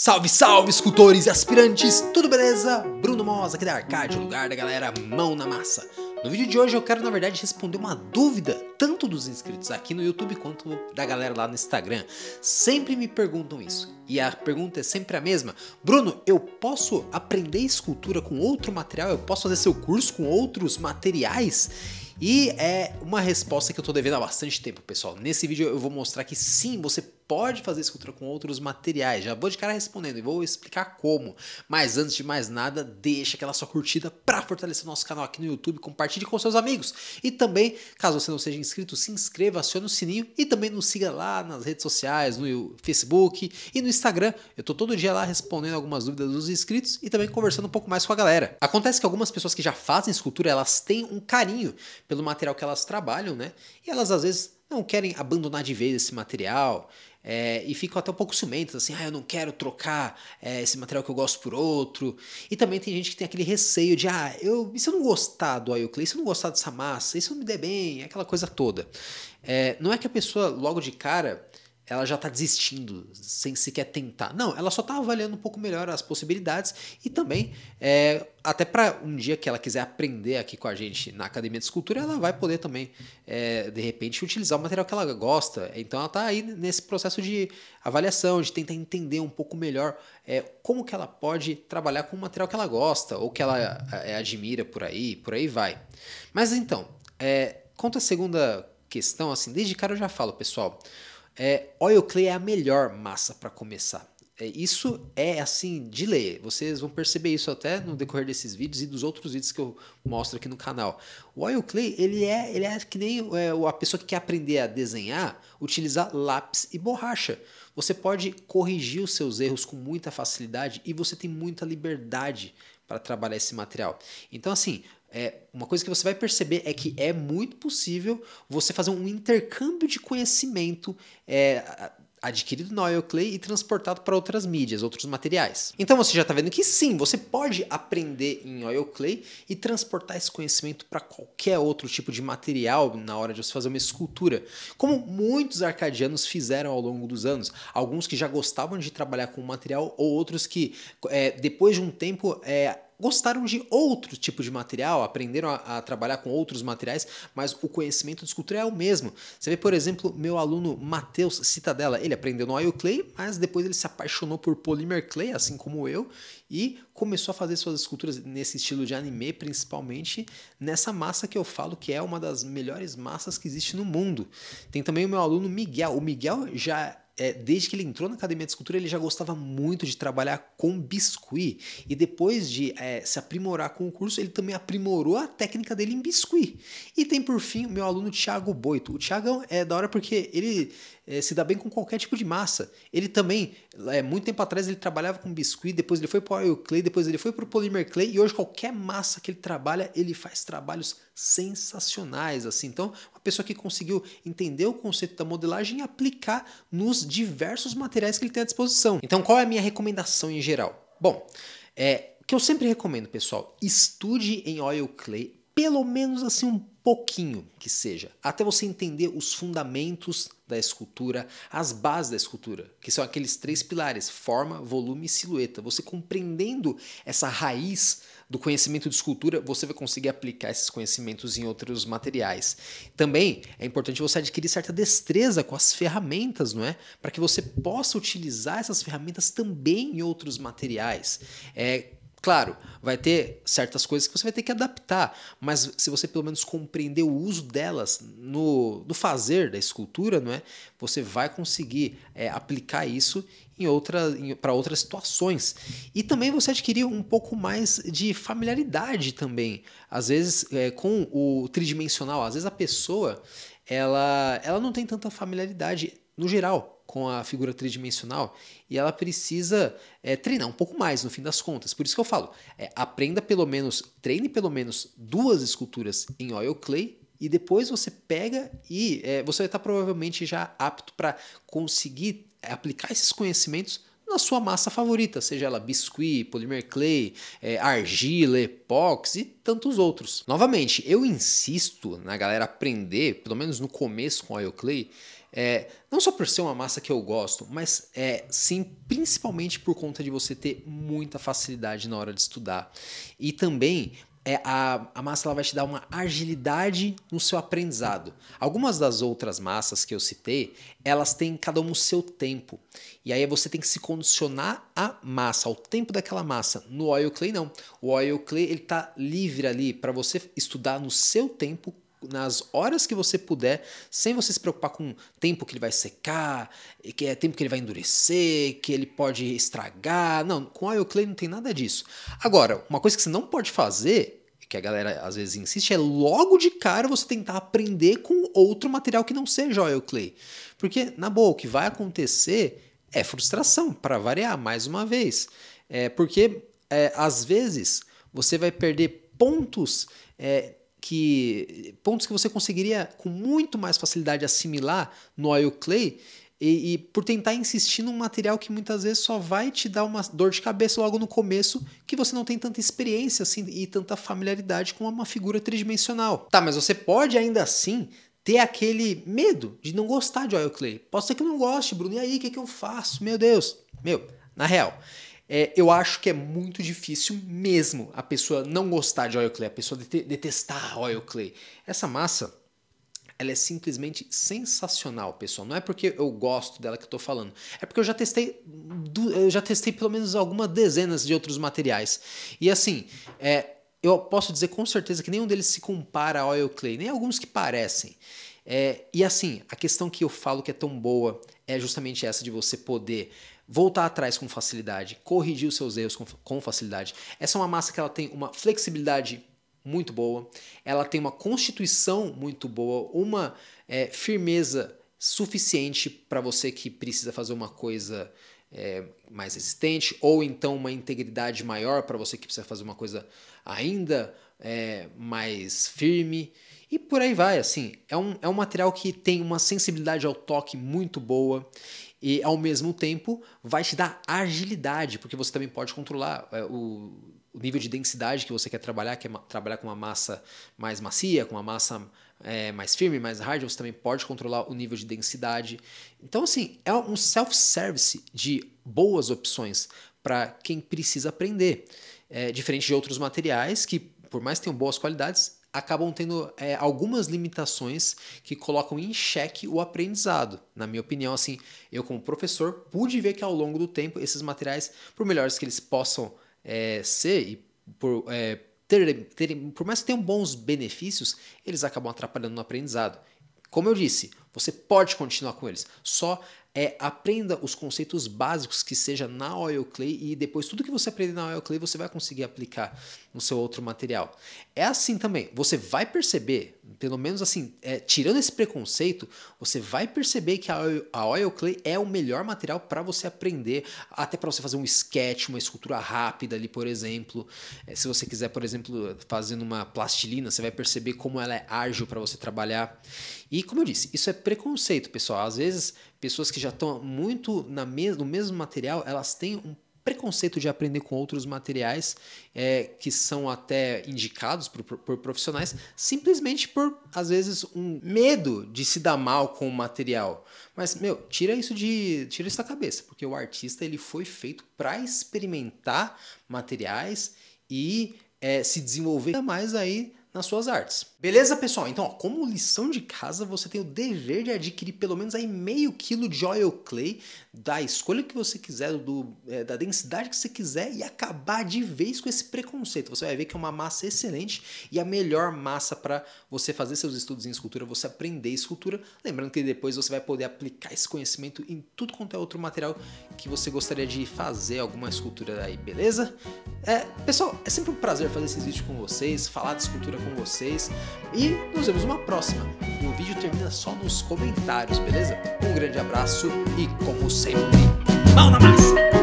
Salve, salve, escultores e aspirantes! Tudo beleza? Bruno Mosa aqui da Arcade, o lugar da galera mão na massa. No vídeo de hoje eu quero, na verdade, responder uma dúvida, tanto dos inscritos aqui no YouTube quanto da galera lá no Instagram. Sempre me perguntam isso, e a pergunta é sempre a mesma. Bruno, eu posso aprender escultura com outro material? Eu posso fazer seu curso com outros materiais? E é uma resposta que eu tô devendo há bastante tempo, pessoal. Nesse vídeo eu vou mostrar que sim, você pode fazer escultura com outros materiais. Já vou de cara respondendo e vou explicar como. Mas antes de mais nada, deixa aquela sua curtida para fortalecer nosso canal aqui no YouTube, compartilhe com seus amigos. E também, caso você não seja inscrito, se inscreva, acione o sininho e também nos siga lá nas redes sociais, no Facebook e no Instagram. Eu tô todo dia lá respondendo algumas dúvidas dos inscritos e também conversando um pouco mais com a galera. Acontece que algumas pessoas que já fazem escultura, elas têm um carinho pelo material que elas trabalham, né? E elas às vezes não querem abandonar de vez esse material é, e ficam até um pouco ciumentos, assim, ah, eu não quero trocar é, esse material que eu gosto por outro. E também tem gente que tem aquele receio de, ah, eu, e se eu não gostar do Ayoclay, se eu não gostar dessa massa, e se eu não me der bem, aquela coisa toda. É, não é que a pessoa logo de cara ela já está desistindo, sem sequer tentar. Não, ela só está avaliando um pouco melhor as possibilidades e também, é, até para um dia que ela quiser aprender aqui com a gente na Academia de Escultura, ela vai poder também, é, de repente, utilizar o material que ela gosta. Então, ela está aí nesse processo de avaliação, de tentar entender um pouco melhor é, como que ela pode trabalhar com o material que ela gosta ou que ela é, admira por aí, por aí vai. Mas então, quanto é, à segunda questão, assim, desde cara eu já falo, pessoal. É, oil clay é a melhor massa para começar. É, isso é assim de ler. Vocês vão perceber isso até no decorrer desses vídeos e dos outros vídeos que eu mostro aqui no canal. O oil clay ele é, ele é que nem é, a pessoa que quer aprender a desenhar utilizar lápis e borracha. Você pode corrigir os seus erros com muita facilidade e você tem muita liberdade para trabalhar esse material. Então, assim, é, uma coisa que você vai perceber é que é muito possível você fazer um intercâmbio de conhecimento. É, adquirido na Oil Clay e transportado para outras mídias, outros materiais. Então você já está vendo que sim, você pode aprender em Oil Clay e transportar esse conhecimento para qualquer outro tipo de material na hora de você fazer uma escultura, como muitos arcadianos fizeram ao longo dos anos. Alguns que já gostavam de trabalhar com o material ou outros que é, depois de um tempo é, gostaram de outro tipo de material, aprenderam a, a, trabalhar com outros materiais, mas o conhecimento de escultura é o mesmo. Você vê, por exemplo, meu aluno Matheus Citadella, ele aprendeu no oil clay, mas depois ele se apaixonou por polymer clay, assim como eu, e começou a fazer suas esculturas nesse estilo de anime, principalmente nessa massa que eu falo que é uma das melhores massas que existe no mundo. Tem também o meu aluno Miguel. O Miguel já é, desde que ele entrou na academia de escultura, ele já gostava muito de trabalhar com biscuit. E depois de é, se aprimorar com o curso, ele também aprimorou a técnica dele em biscuit. E tem por fim o meu aluno Thiago Boito. O Thiago é da hora porque ele é, se dá bem com qualquer tipo de massa. Ele também, é, muito tempo atrás, ele trabalhava com biscuit, depois ele foi para o oil clay, depois ele foi para o polymer clay. E hoje, qualquer massa que ele trabalha, ele faz trabalhos sensacionais. assim Então, pessoa que conseguiu entender o conceito da modelagem e aplicar nos diversos materiais que ele tem à disposição. Então, qual é a minha recomendação em geral? Bom, é que eu sempre recomendo, pessoal, estude em oil clay pelo menos assim um pouquinho que seja, até você entender os fundamentos da escultura, as bases da escultura, que são aqueles três pilares: forma, volume e silhueta. Você compreendendo essa raiz do conhecimento de escultura, você vai conseguir aplicar esses conhecimentos em outros materiais. Também é importante você adquirir certa destreza com as ferramentas, não é? Para que você possa utilizar essas ferramentas também em outros materiais. É, Claro, vai ter certas coisas que você vai ter que adaptar, mas se você pelo menos compreender o uso delas no, no fazer da escultura, não é? Você vai conseguir é, aplicar isso em outra, para outras situações. E também você adquirir um pouco mais de familiaridade também, às vezes é, com o tridimensional. Às vezes a pessoa ela, ela não tem tanta familiaridade no geral com a figura tridimensional e ela precisa é, treinar um pouco mais no fim das contas. Por isso que eu falo, é, aprenda pelo menos, treine pelo menos duas esculturas em oil clay e depois você pega e é, você vai estar provavelmente já apto para conseguir aplicar esses conhecimentos na sua massa favorita, seja ela biscuit, polymer clay, é, argila, epóxi, e tantos outros. Novamente, eu insisto na galera aprender, pelo menos no começo com oil clay, é, não só por ser uma massa que eu gosto, mas é sim principalmente por conta de você ter muita facilidade na hora de estudar e também é, a, a massa ela vai te dar uma agilidade no seu aprendizado. Algumas das outras massas que eu citei, elas têm cada uma o seu tempo. E aí você tem que se condicionar à massa, ao tempo daquela massa. No oil clay não. O oil clay ele tá livre ali para você estudar no seu tempo, nas horas que você puder, sem você se preocupar com o tempo que ele vai secar, que é tempo que ele vai endurecer, que ele pode estragar. Não, com o oil clay não tem nada disso. Agora, uma coisa que você não pode fazer que a galera às vezes insiste, é logo de cara você tentar aprender com outro material que não seja oil clay. Porque, na boa, o que vai acontecer é frustração, para variar, mais uma vez. É, porque, é, às vezes, você vai perder pontos é, que pontos que você conseguiria com muito mais facilidade assimilar no oil clay e, e, por tentar insistir num material que muitas vezes só vai te dar uma dor de cabeça logo no começo, que você não tem tanta experiência assim e tanta familiaridade com uma figura tridimensional. Tá, mas você pode ainda assim ter aquele medo de não gostar de Oil Clay. Posso ser que não goste, Bruno, e aí, o que, que eu faço? Meu Deus. Meu, na real, é, eu acho que é muito difícil mesmo a pessoa não gostar de Oil Clay, a pessoa detestar Oil Clay. Essa massa ela é simplesmente sensacional, pessoal. Não é porque eu gosto dela que eu tô falando. É porque eu já testei, eu já testei pelo menos algumas dezenas de outros materiais. E assim, é, eu posso dizer com certeza que nenhum deles se compara ao Oil Clay, nem alguns que parecem. É, e assim, a questão que eu falo que é tão boa é justamente essa de você poder voltar atrás com facilidade, corrigir os seus erros com, com facilidade. Essa é uma massa que ela tem uma flexibilidade muito boa, ela tem uma constituição muito boa, uma é, firmeza suficiente para você que precisa fazer uma coisa é, mais resistente, ou então uma integridade maior para você que precisa fazer uma coisa ainda é, mais firme. E por aí vai, assim. É um, é um material que tem uma sensibilidade ao toque muito boa e, ao mesmo tempo, vai te dar agilidade, porque você também pode controlar é, o o nível de densidade que você quer trabalhar, quer é trabalhar com uma massa mais macia, com uma massa é, mais firme, mais hard, você também pode controlar o nível de densidade. Então, assim, é um self-service de boas opções para quem precisa aprender. É, diferente de outros materiais que, por mais que tenham boas qualidades, acabam tendo é, algumas limitações que colocam em xeque o aprendizado. Na minha opinião, assim, eu como professor pude ver que ao longo do tempo esses materiais, por melhores que eles possam é, ser e por, é, ter, por mais que tenham bons benefícios, eles acabam atrapalhando no aprendizado. Como eu disse, você pode continuar com eles, só é aprenda os conceitos básicos que seja na Oil Clay e depois tudo que você aprender na Oil Clay você vai conseguir aplicar no seu outro material. É assim também, você vai perceber, pelo menos assim, é, tirando esse preconceito, você vai perceber que a Oil, a oil Clay é o melhor material para você aprender, até para você fazer um sketch, uma escultura rápida ali, por exemplo. É, se você quiser, por exemplo, fazendo uma plastilina, você vai perceber como ela é ágil para você trabalhar. E como eu disse, isso é preconceito, pessoal. Às vezes, pessoas que já estão muito na mes no mesmo material, elas têm um preconceito de aprender com outros materiais é, que são até indicados por, por, profissionais, simplesmente por, às vezes, um medo de se dar mal com o material. Mas, meu, tira isso de. tira isso da cabeça, porque o artista ele foi feito para experimentar materiais e é, se desenvolver mais aí nas suas artes. Beleza, pessoal? Então, ó, como lição de casa, você tem o dever de adquirir pelo menos aí meio quilo de oil clay da escolha que você quiser, do, é, da densidade que você quiser e acabar de vez com esse preconceito. Você vai ver que é uma massa excelente e a melhor massa para você fazer seus estudos em escultura, você aprender escultura. Lembrando que depois você vai poder aplicar esse conhecimento em tudo quanto é outro material que você gostaria de fazer alguma escultura aí, beleza? É, pessoal, é sempre um prazer fazer esses vídeos com vocês, falar de escultura com vocês. E nos vemos uma próxima. o vídeo termina só nos comentários, beleza? Um grande abraço e, como sempre, mão na massa!